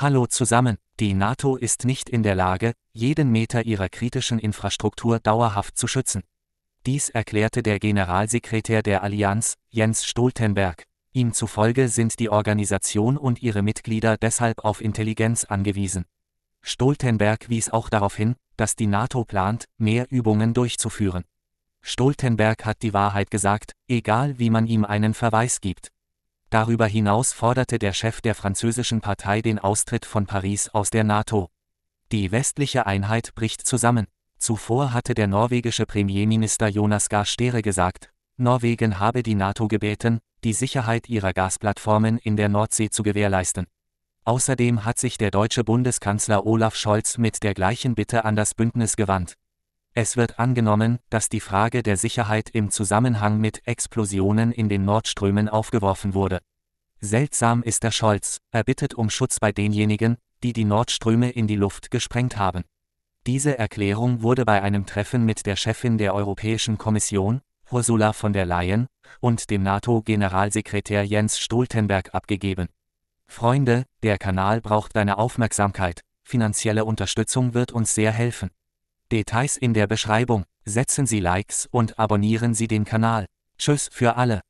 Hallo zusammen, die NATO ist nicht in der Lage, jeden Meter ihrer kritischen Infrastruktur dauerhaft zu schützen. Dies erklärte der Generalsekretär der Allianz, Jens Stoltenberg. Ihm zufolge sind die Organisation und ihre Mitglieder deshalb auf Intelligenz angewiesen. Stoltenberg wies auch darauf hin, dass die NATO plant, mehr Übungen durchzuführen. Stoltenberg hat die Wahrheit gesagt, egal wie man ihm einen Verweis gibt. Darüber hinaus forderte der Chef der französischen Partei den Austritt von Paris aus der NATO. Die westliche Einheit bricht zusammen. Zuvor hatte der norwegische Premierminister Jonas Garstere gesagt, Norwegen habe die NATO gebeten, die Sicherheit ihrer Gasplattformen in der Nordsee zu gewährleisten. Außerdem hat sich der deutsche Bundeskanzler Olaf Scholz mit der gleichen Bitte an das Bündnis gewandt. Es wird angenommen, dass die Frage der Sicherheit im Zusammenhang mit Explosionen in den Nordströmen aufgeworfen wurde. Seltsam ist der Scholz, er bittet um Schutz bei denjenigen, die die Nordströme in die Luft gesprengt haben. Diese Erklärung wurde bei einem Treffen mit der Chefin der Europäischen Kommission, Ursula von der Leyen, und dem NATO-Generalsekretär Jens Stoltenberg abgegeben. Freunde, der Kanal braucht deine Aufmerksamkeit, finanzielle Unterstützung wird uns sehr helfen. Details in der Beschreibung, setzen Sie Likes und abonnieren Sie den Kanal. Tschüss für alle.